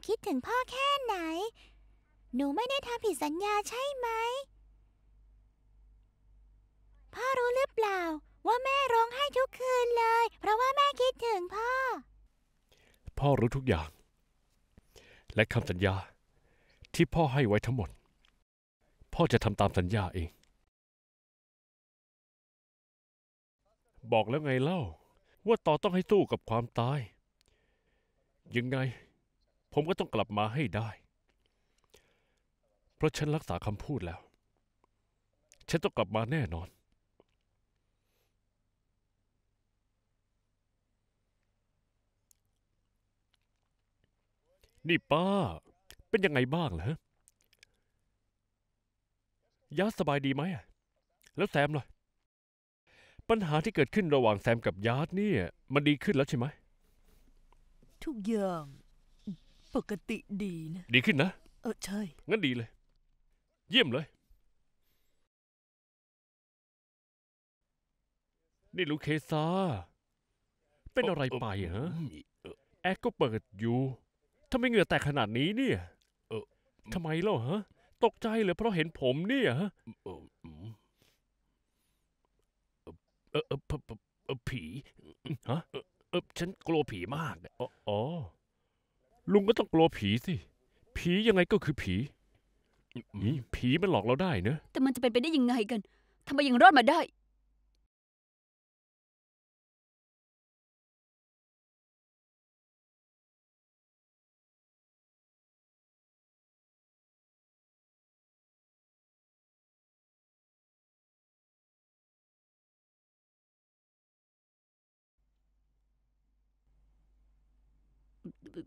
นูคิดถึงพ่อแค่ไหน หนูไม่ได้ทำผิดสัญญาใช่ไหม พ่อรู้หรือเปล่าว่าแม่ร้องไห้ทุกคืนเลย เพราะว่าแม่คิดถึงพ่อ พ่อรู้ทุกอย่าง และคำสัญญาที่พ่อให้ไว้ทั้งหมด พ่อจะทำตามสัญญาเอง บอกแล้วไงเล่าว่าต่อต้องให้สู้กับความตายยังไงผมก็ต้องกลับมาให้ได้ เพราะฉันรักษาคำพูดแล้ว ฉันต้องกลับมาแน่นอน นี่ป้า เป็นยังไงบ้างเหรอยาสบายดีไหม แล้วแซมล่ะปัญหาที่เกิดขึ้นระหว่างแซมกับยา์ดเนี่ย มันดีขึ้นแล้วใช่ไหม ทุกอย่างปกติดีนะ ดีขึ้นนะ เออใช่ งั้นดีเลย เยี่ยมเลย นี่ลูกเคซาเป็นอะไรไปฮะแอแอคก็เปิดอยู่ ทำไมเหงื่อแตกขนาดนี้เนี่ยทำไมเล่าฮะ ตกใจเลยเพราะเห็นผมเนี่ยฮะเออเออผีฮะเออฉันกลัวผีมาก อ๋อลุงก็ต้องกลัวผีสิ ผียังไงก็คือผี ผีมันหลอกเราได้เนอะแต่มันจะเป็นไปได้ยังไงกันทำไมยังรอดมาได้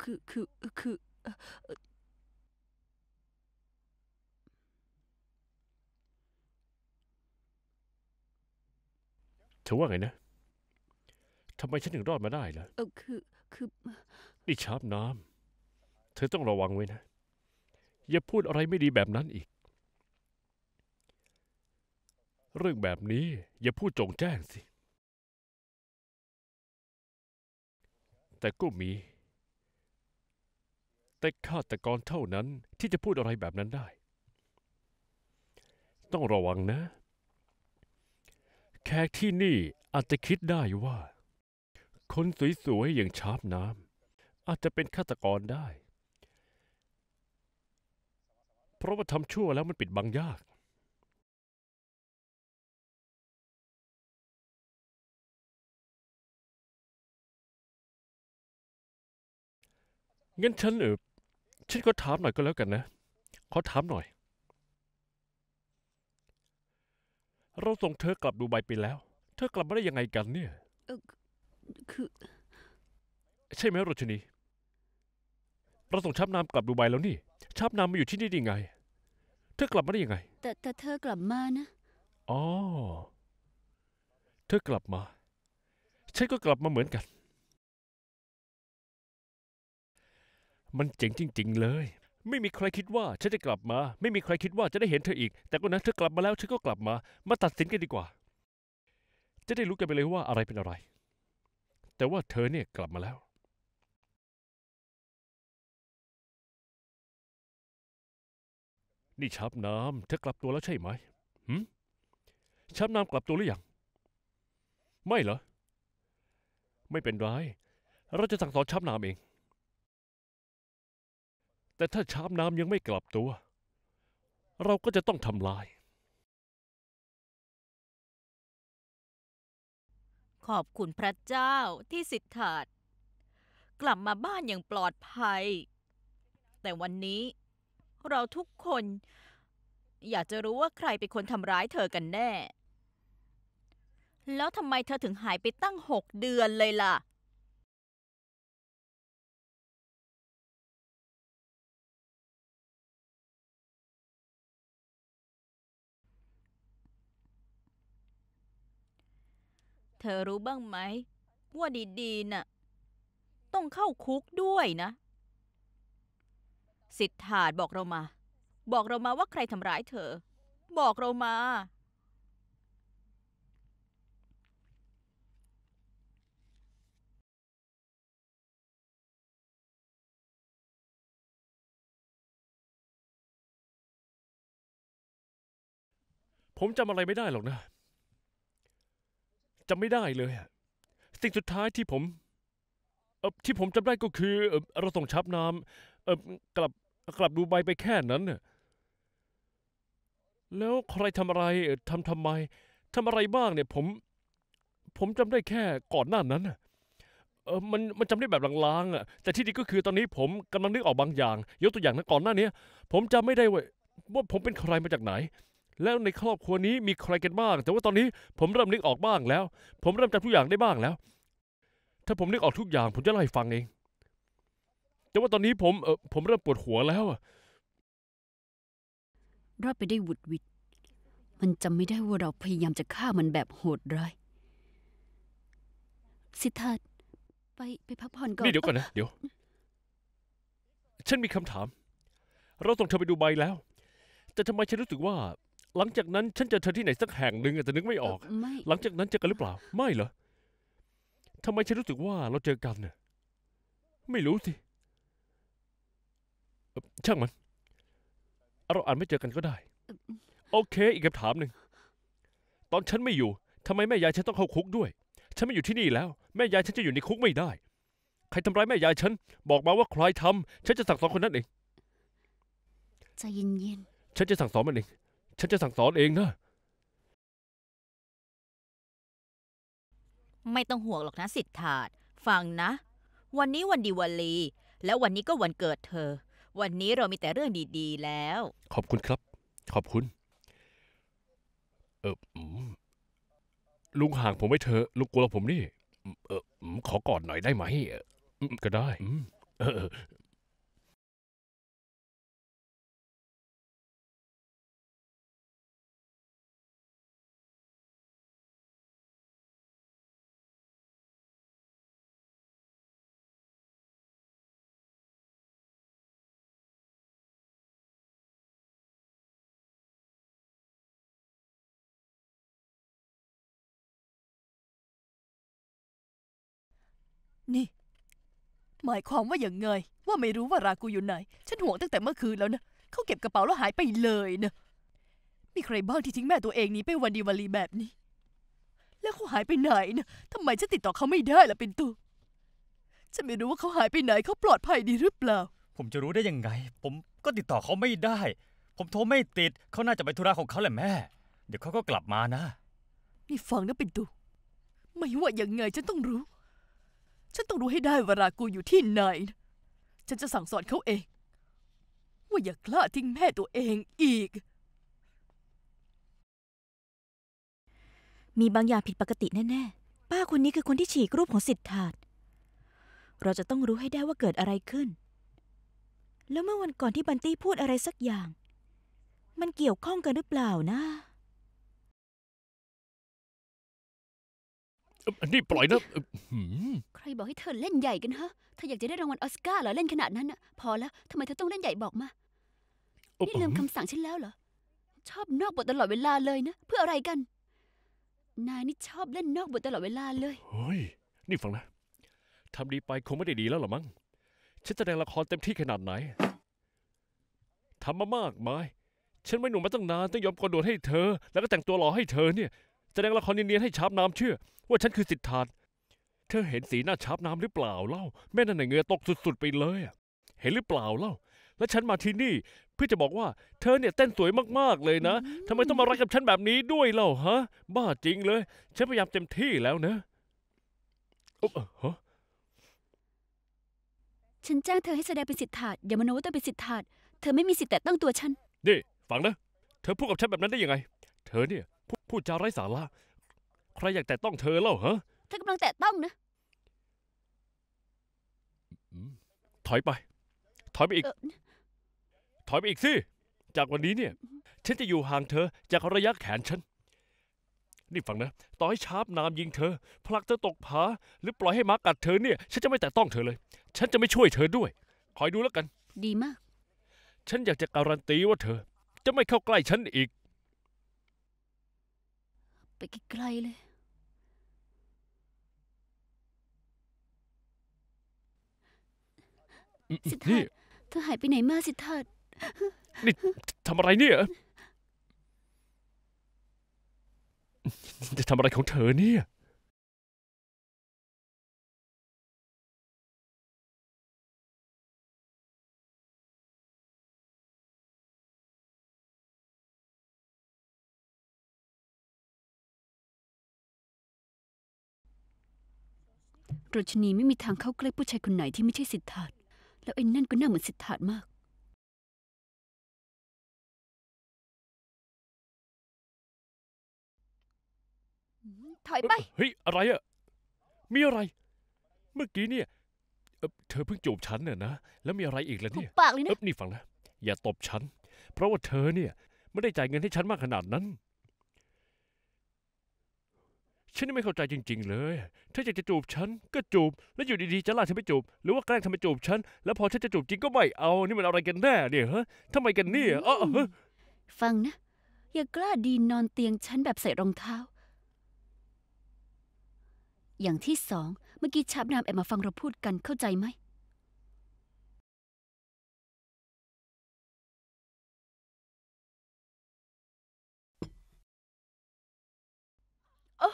คือคือคือเธอว่าไงนะ ทำไมฉันถึงรอดมาได้ล่ะเออคือคือ นี่ชาบน้ำ เธอต้องระวังไว้นะ อย่าพูดอะไรไม่ดีแบบนั้นอีก เรื่องแบบนี้ อย่าพูดจงแจ้งสิ แต่ก็มีแต่ฆาตกรเท่านั้นที่จะพูดอะไรแบบนั้นได้ ต้องระวังนะแขกที่นี่อาจจะคิดได้ว่า คนสวย ๆ อย่างชาร์ปน้ำอาจจะเป็นฆาตกรได้ เพราะว่าทำชั่วแล้วมันปิดบังยากงั้นฉันเออฉันก็ถามหน่อยก็แล้วกันนะขอถามหน่อย เราส่งเธอกลับดูใบไปแล้ว เธอกลับมาได้ยังไงกันเนี่ยคือใช่ไหมโรชนีเราส่งชับนามกลับดูใบแล้วนี่ชับนามมาอยู่ที่นี่ได้ยังไง เธอกลับมาได้ยังไงแต่แต่เธอกลับมานะอ๋อเธอกลับมาฉันก็กลับมาเหมือนกันมันเจ๋งจริง ๆ เลย ไม่มีใครคิดว่าฉันจะกลับมา ไม่มีใครคิดว่าจะได้เห็นเธออีก แต่ก็นะเธอกลับมาแล้วฉันก็กลับมา มาตัดสินกันดีกว่า จะได้รู้กันไปเลยว่าอะไรเป็นอะไร แต่ว่าเธอเนี่ยกลับมาแล้ว นี่ชับน้ำเธอกลับตัวแล้วใช่ไหมหืมชับน้ำกลับตัวหรือยังไม่เหรอ ไม่เป็นไร เราจะสั่งสอนชับน้ำเองแต่ถ้าชามน้ำยังไม่กลับตัว เราก็จะต้องทำลาย ขอบคุณพระเจ้าที่สิทธาตกลับมาบ้านอย่างปลอดภัย แต่วันนี้เราทุกคน อยากจะรู้ว่าใครเป็นคนทำร้ายเธอกันแน่ แล้วทำไมเธอถึงหายไปตั้งหกเดือนเลยล่ะเธอรู้บ้างไหม ว่าดีๆน่ะ ต้องเข้าคุกด้วยนะ สิทธาบอกเรามา บอกเรามาว่าใครทำร้ายเธอ บอกเรามา ผมจำอะไรไม่ได้หรอกนะจำไม่ได้เลยสิ่งสุดท้ายที่ผม เออที่ผมจำได้ก็คือ เออเราส่งชับน้ำเออกลับกลับดูใบไปแค่นั้นน่แล้วใครทำอะไรทำทำไมทำอะไรบ้างเนี่ย ผม ผมจำได้แค่ก่อนหน้านั้นเออมันมันจำได้แบบลางๆอ่ะแต่ที่ดีก็คือ ตอนนี้ ผมกำลังนึกออกบางอย่างยกตัวอย่างนะก่อนหน้านี้ผมจำไม่ได้ว่า ผมเป็นใครมาจากไหนแล้วในครอบครัวนี้มีใครกันบ้าง แต่ว่าตอนนี้ผมเริ่มนึกออกบ้างแล้ว ผมเริ่มจำทุกอย่างได้บ้างแล้ว ถ้าผมนึกออกทุกอย่าง ผมจะเล่าให้ฟังเอง แต่ว่าตอนนี้ผมเออผมเริ่มปวดหัวแล้วอะรอดไปได้หวุดวิดมันจำไม่ได้ว่าเราพยายามจะฆ่ามันแบบโหดร้าย สิทธาไปไปพักผ่อนก่อนนี่เดี๋ยวก่อนนะ เดี๋ยว ฉันมีคำถาม เราต้องเธอไปดูใบแล้วแต่ทำไมฉันรู้สึกว่าหลังจากนั้นฉันจะเธอที่ไหนสักแห่งหนึ่งอาจจะนึกไม่ออกไม่หลังจากนั้นเจอกันหรือเปล่า ไม่เหรอทำไมฉันรู้สึกว่าเราเจอกันเนี่ยไม่รู้สิช่างมัน เราอาจไม่เจอกันก็ได้ โอเค อีกคำถามหนึ่ง ตอนฉันไม่อยู่ ทำไมแม่ยายฉันต้องเข้าคุกด้วย ฉันไม่อยู่ที่นี่แล้ว แม่ยายฉันจะอยู่ในคุกไม่ได้ ใครทำร้ายแม่ยายฉัน บอกมาว่าใครทำฉันจะสั่งสอนคนนั้นเอง ใจเย็นๆ ฉันจะสั่งสอนมันเองฉันจะสั่งสอนเองนะ ไม่ต้องห่วงหรอกนะสิทธาตฟังนะ วันนี้วันดีวันลี และวันนี้ก็วันเกิดเธอ วันนี้เรามีแต่เรื่องดีๆแล้ว ขอบคุณครับ ขอบคุณ เอออืมลุงห่างผมไว้เธอลุงกลัวผมนี่ เอออืมขอกอดหน่อยได้ไหม เออก็ได้อืมเออนี่หมายความว่าอย่างไงว่าไม่รู้ว่ารากูอยู่ไหนฉันห่วงตั้งแต่เมื่อคืนแล้วนะเขาเก็บกระเป๋าแล้วหายไปเลยนะมีใครบ้างที่ทิ้งแม่ตัวเองนี้ไปวันดีวันลีแบบนี้ แล้วเขาหายไปไหนนะทำไมฉันติดต่อเขาไม่ได้ล่ะเป็นตัวฉันไม่รู้ว่าเขาหายไปไหนเขาปลอดภัยดีหรือเปล่า ผมจะรู้ได้ยังไง ผมก็ติดต่อเขาไม่ได้ ผมโทรไม่ติดเขาน่าจะไปธุระของเขาแหละแม่ เดี๋ยวเขาก็กลับมานะนี่ฟังนะเป็นตัวไม่ว่าอย่างไงฉันต้องรู้ฉันต้องรู้ให้ได้ว่ากูอยู่ที่ไหน ฉันจะสั่งสอนเขาเอง ว่าอย่ากล้าทิ้งแม่ตัวเองอีก มีบางอย่างผิดปกติแน่ๆ ป้าคนนี้คือคนที่ฉีกรูปของสิทธาตเราจะต้องรู้ให้ได้ว่าเกิดอะไรขึ้น แล้วเมื่อวันก่อนที่บันตี้พูดอะไรสักอย่าง มันเกี่ยวข้องกันหรือเปล่านะอันนี้ปล่อยนะ ใครบอกให้เธอเล่นใหญ่กันฮะเธออยากจะได้รางวัลออสการ์เหรอเล่นขนาดนั้นอะพอแล้วทำไมเธอต้องเล่นใหญ่บอกมา นี่ลืมคำสั่งฉันแล้วเหรอ ชอบนอกบทตลอดเวลาเลยนะ เพื่ออะไรกัน นายนี่ชอบเล่นนอกบทตลอดเวลาเลยเฮ้ยนี่ฟังนะทำดีไปคงไม่ได้ดีแล้วหรอมั้ง ฉันแสดงละครเต็มที่ขนาดไหนทำมามากมาย ฉันไม่หนุ่มมาตั้งนานต้องยอมกระโดดให้เธอ แล้วก็แต่งตัวหล่อให้เธอเนี่ย แสดงละครเนียนๆให้ชาบน้ำเชื่อว่าฉันคือสิทธาเธอเห็นสีหน้าชาบน้ำหรือเปล่าเล่า แม่นั่นน่ะเงือตกสุดๆไปเลยเห็นหรือเปล่าเล่า และฉันมาที่นี่เพื่อจะบอกว่า เธอเนี่ยเต้นสวยมากๆเลยนะทำไมต้องมารักกับฉันแบบนี้ด้วยเล่าฮะ บ้าจริงเลย ฉันพยายามเต็มที่แล้วนะฉันจ้างเธอให้แสดงเป็นสิทธาอย่ามโนว่าเธอเป็นสิทธาเธอไม่มีสิทธิ์แต่ตั้งตัวฉันนี่ฟังนะ เธอพูดกับฉันแบบนั้นได้ยังไง เธอเนี่ยพูดจาไร้สาระใครอยากแตะต้องเธอเล่ารอเธอกำลังแตะต้องนะ ถอยไป ถอยไปอีก ถอยไปอีกสิ จากวันนี้เนี่ย ฉันจะอยู่ห่างเธอ จากระยะแขนฉัน นี่ฟังนะ ต่อให้ชาบน้ำยิงเธอ พลักเธอตกผา หรือปล่อยให้มากัดเธอเนี่ย ฉันจะไม่แตะต้องเธอเลย ฉันจะไม่ช่วยเธอด้วยคอยดูแล้วกัน ดีมาก ฉันอยากจะการันตีว่าเธอ จะไม่เข้าใกล้ฉันอีกไปไกลเลยสิทธา์เธอหายไปไหนมาสิทธา์นี่ทำอะไรเนี่ยจะทำอะไรของเธอเนี่ยรชนีไม่มีทางเข้าใกล้ผู้ชายคนไหนที่ไม่ใช่สิทธาธแล้วไอ้นั่นก็น่าเหมือนสิทธาธมากถอยไป เฮ้ยอะไรอะมีอะไร เมื่อกี้เนี่ย เธอเพิ่งจูบฉันเนี่ยนะ แล้วมีอะไรอีกล่ะเนี่ยปากเลยนะนี่ฟังนะอย่าตบฉัน เพราะว่าเธอเนี่ย ไม่ได้จ่ายเงินให้ฉันมากขนาดนั้นฉันไม่เข้าใจจริง ๆ เลย ถ้าอยากจะจูบฉันก็จูบ แล้วอยู่ดีๆ จะลากฉันไปจูบ หรือว่าแกล้งทำไปจูบฉัน แล้วพอฉันจะจูบจริงก็ไม่เอา นี่มันอะไรกันแน่เนี่ยฮะทำไมกันเนี่ยอ๋อฟังนะ อย่ากล้าดีนอนเตียงฉันแบบใส่รองเท้า อย่างที่สอง เมื่อกี้ชาบนามแอบมาฟังเราพูดกันเข้าใจไหมอ๋อ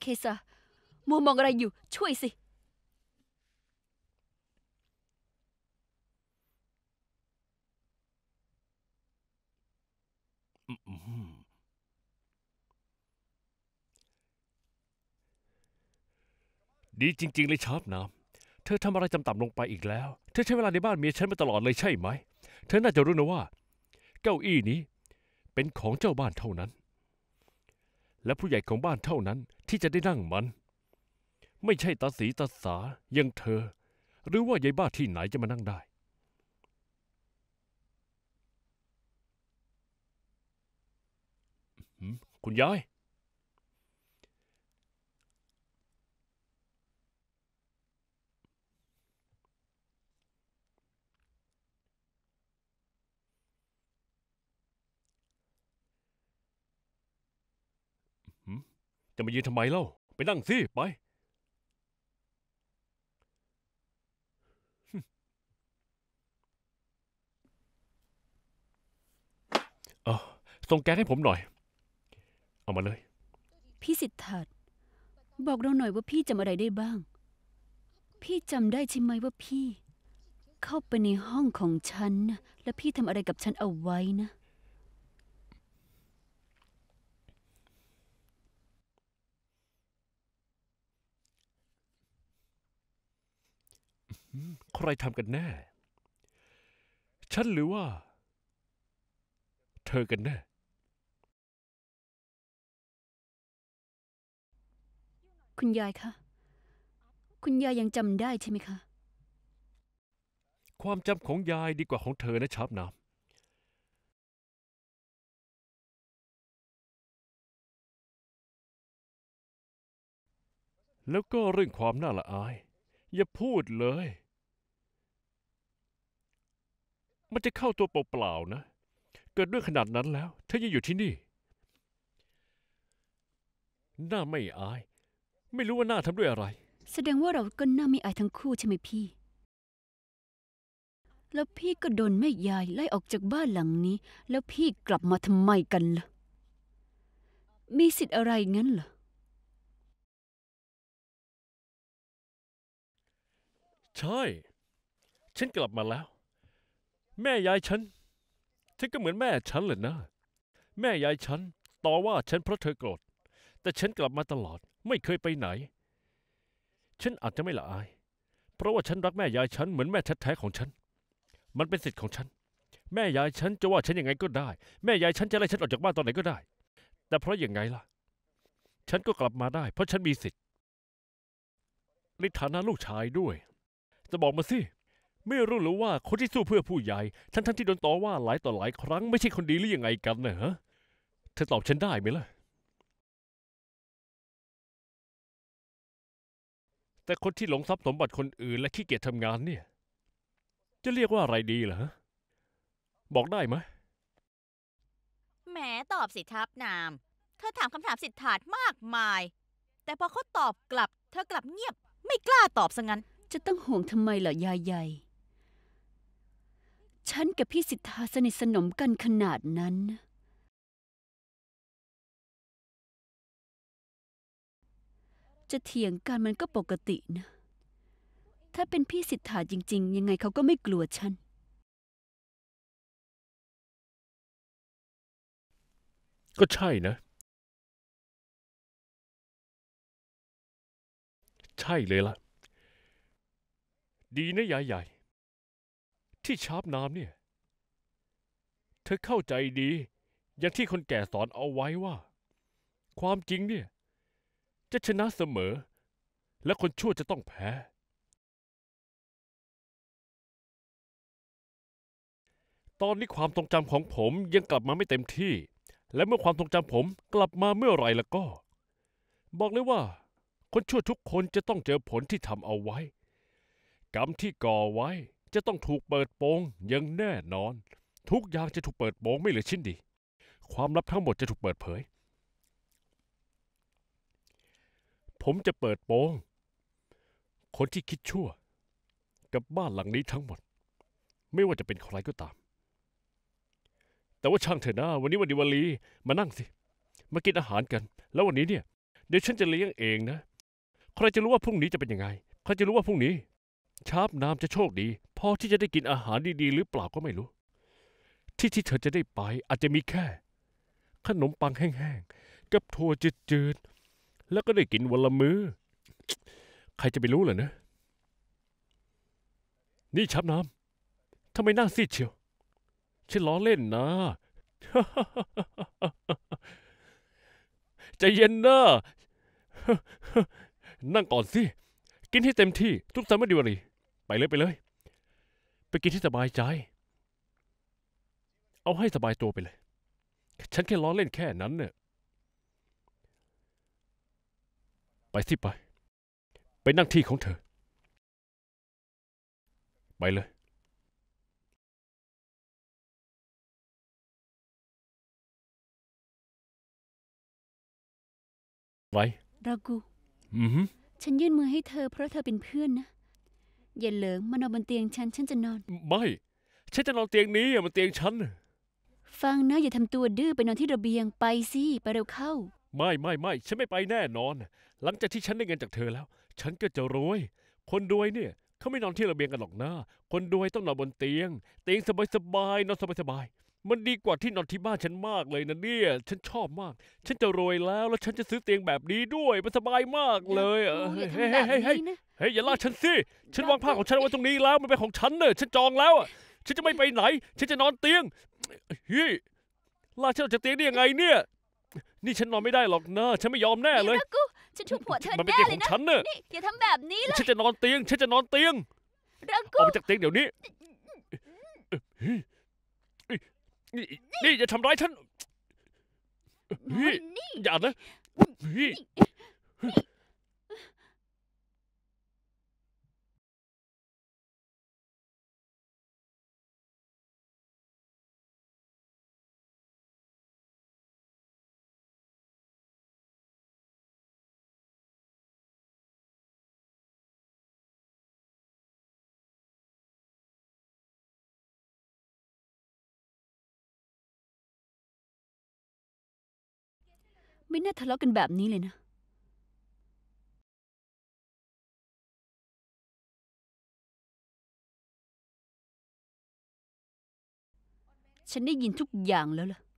เคซามัวมองอะไรอยู่ ช่วยสิ ดีจริง ๆ เลยชอบน้ำเธอทำอะไรจำต่ำลงไปอีกแล้ว เธอใช้เวลาในบ้านเมียฉันมาตลอดเลยใช่ไหมเธอน่าจะรู้นะว่า เก้าอี้นี้เป็นของเจ้าบ้านเท่านั้น และผู้ใหญ่ของบ้านเท่านั้นที่จะได้นั่งมัน ไม่ใช่ตาสีตาสาอย่างเธอ หรือว่ายายบ้าที่ไหนจะมานั่งได้ คุณยายจะมายืนทำไมเล่าไปนั่งสิไปเออส่งแกงให้ผมหน่อย เอามาเลย พี่สิทธัตบอกเราหน่อยว่าพี่จำอะไรได้บ้าง พี่จำได้ใช่ไหมว่าพี่เข้าไปในห้องของฉันนะและพี่ทำอะไรกับฉันเอาไว้นะใครทำกันแน่ ฉันหรือว่า เธอกันแน่ คุณยายคะ คุณยายยังจำได้ใช่ไหมคะ ความจำของยายดีกว่าของเธอนะชับน้ำแล้วก็เรื่องความน่าละอาย อย่าพูดเลยมันจะเข้าตัวเปล่าๆนะ เกิดเรื่องขนาดนั้นแล้ว เธอยังอยู่ที่นี่ หน้าไม่อาย ไม่รู้ว่าหน้าทำด้วยอะไร แสดงว่าเราก็หน้าไม่อายทั้งคู่ใช่ไหมพี่ แล้วพี่ก็โดนแม่ยายไล่ออกจากบ้านหลังนี้ แล้วพี่กลับมาทำไมกันล่ะ มีสิทธิ์อะไรงั้นเหรอ ใช่ ฉันกลับมาแล้วแม่ยายฉันฉันก็เหมือนแม่ฉันเลยนะแม่ยายฉัน ต่อว่าฉันเพราะเธอโกรธแต่ฉันกลับมาตลอด ไม่เคยไปไหน ฉันอาจจะไม่ละอาย เพราะว่าฉันรักแม่ยายฉันเหมือนแม่แท้ๆของฉัน มันเป็นสิทธิ์ของฉัน แม่ยายฉันจะว่าฉันยังไงก็ได้ แม่ยายฉันจะไล่ฉันออกจากบ้านตอนไหนก็ได้ แต่เพราะอย่างไงล่ะ ฉันก็กลับมาได้ เพราะฉันมีสิทธิ์ในฐานะลูกชายด้วย จะบอกมาสิไม่รู้หรือว่าคนที่สู้เพื่อผู้ใหญ่ทั้งทั้งที่โดนต่อว่าหลายต่อหลาย ครั้งไม่ใช่คนดีหรือยังไงกันนนฮะเธอตอบฉันได้ไหมล่ะแต่คนที่หลงทรัพย์สมบัติคนอื่นและขี้เกียจทำงานเนี่ย จะเรียกว่าอะไรดีเหรอบอกได้ไหมแหมตอบสิทับนาม เธอถามคำถามสิทธาดมากมาย แต่พอเขาตอบกลับ เธอกลับเงียบไม่กล้าตอบซะงั้นจะต้องห่วงทำไมเหรอยายใหญ่ฉันกับพี่สิทธาสนิทสนมกันขนาดนั้น จะเถียงกันมันก็ปกตินะ ถ้าเป็นพี่สิทธาจริงๆ ยังไงเขาก็ไม่กลัวฉัน ก็ใช่นะ ใช่เลยล่ะ ดีนะยายใหญ่ที่ชาบน้ำเนี่ย เธอเข้าใจดี อย่างที่คนแก่สอนเอาไว้ว่า ความจริงเนี่ย จะชนะเสมอ และคนชั่วจะต้องแพ้ ตอนนี้ความทรงจำของผมยังกลับมาไม่เต็มที่ และเมื่อความทรงจำผมกลับมาเมื่อไหร่แล้วก็ บอกเลยว่า คนชั่วทุกคนจะต้องเจอผลที่ทำเอาไว้กรรมที่ก่อไว้จะต้องถูกเปิดโปงอย่างแน่นอน ทุกอย่างจะถูกเปิดโปงไม่เหลือชิ้นดี ความลับทั้งหมดจะถูกเปิดเผย ผมจะเปิดโปง คนที่คิดชั่ว กับบ้านหลังนี้ทั้งหมด ไม่ว่าจะเป็นใครก็ตามแต่ว่าช่างเถอะนะ วันนี้วันดีวันลีมานั่งสิมากินอาหารกัน แล้ววันนี้เนี่ย เดี๋ยวฉันจะเลี้ยงเองนะใครจะรู้ว่าพรุ่งนี้จะเป็นยังไงใครจะรู้ว่าพรุ่งนี้ชาบนาำจะโชคดีพอที่จะได้กินอาหารดีๆหรือเปล่าก็ไม่รู้ ที่ที่เธอจะได้ไปอาจจะมีแค่ ขนมปังแห้งๆ กับถั่วจืดๆ แล้วก็ได้กินวันละมือ้อใครจะไปรู้ล่ะเนะ นี่ชับน้ำทำไมนั่งซีดเชียวฉันล้อเล่นนะใจเย็นนะนั่งก่อนสิ กินให้เต็มที่ทุกสามเดวรนไปเลยไปเลยไปกินที่สบายใจ เอาให้สบายตัวไปเลย ฉันแค่ล้อเล่นแค่นั้นเนี่ย ไปสิไป ไปนั่งที่ของเธอ ไปเลย ไว้รากู อือฮึฉันยื่นมือให้เธอเพราะเธอเป็นเพื่อนนะเย็นเหลิงมานอนบนเตียงฉัน ฉันจะนอน ไม่ ฉันจะนอนเตียงนี้อามันเตียงฉัน ฟังนะอย่าทำตัวดื้อไปนอนที่ระเบียงไปสิ ไปเร็วเข้า ไม่ไม่ไม่ฉันไม่ไปแน่นอน หลังจากที่ฉันได้เงินจากเธอแล้ว ฉันก็จะรวย คนรวยเนี่ย เขาไม่นอนที่ระเบียงกันหรอกนะคนรวยต้องนอนบนเตียง เตียงสบายสบายนอนสบายสบายมันดีกว่าที่นอนที่บ้านฉันมากเลยนะเนี่ย ฉันชอบมาก ฉันจะรวยแล้วแล้ว ฉันจะซื้อเตียงแบบนี้ด้วย มันสบายมากเลยเเฮ้ยเฮ้ยเฮ้ยเฮ้ยอย่าลากฉันสิ ฉันวางผ้าของฉันไว้ตรงนี้แล้วมันเป็นของฉันเนอะ ฉันจองแล้วอะฉันจะไม่ไปไหน ฉันจะนอนเตียงเฮ้ยลากฉันออกจากเตียงได้ยังไงเนี่ย นี่ฉันนอนไม่ได้หรอกนะฉันไม่ยอมแน่เลยฉันทุบหัวเธอมันเป็นแน่เตียงลขยองนะฉันเนอะี่อย่าทำแบบนี้เลยฉันจะนอนเตียง ฉันจะนอนเตียงออกจากเตียงเดี๋ยวนี้นี่นี่จะทำร้ายฉัน นี่อย่านะนี่ไม่น่าทะเลาะกันแบบนี้เลยนะ ฉันได้ยินทุกอย่างแล้วล่ะ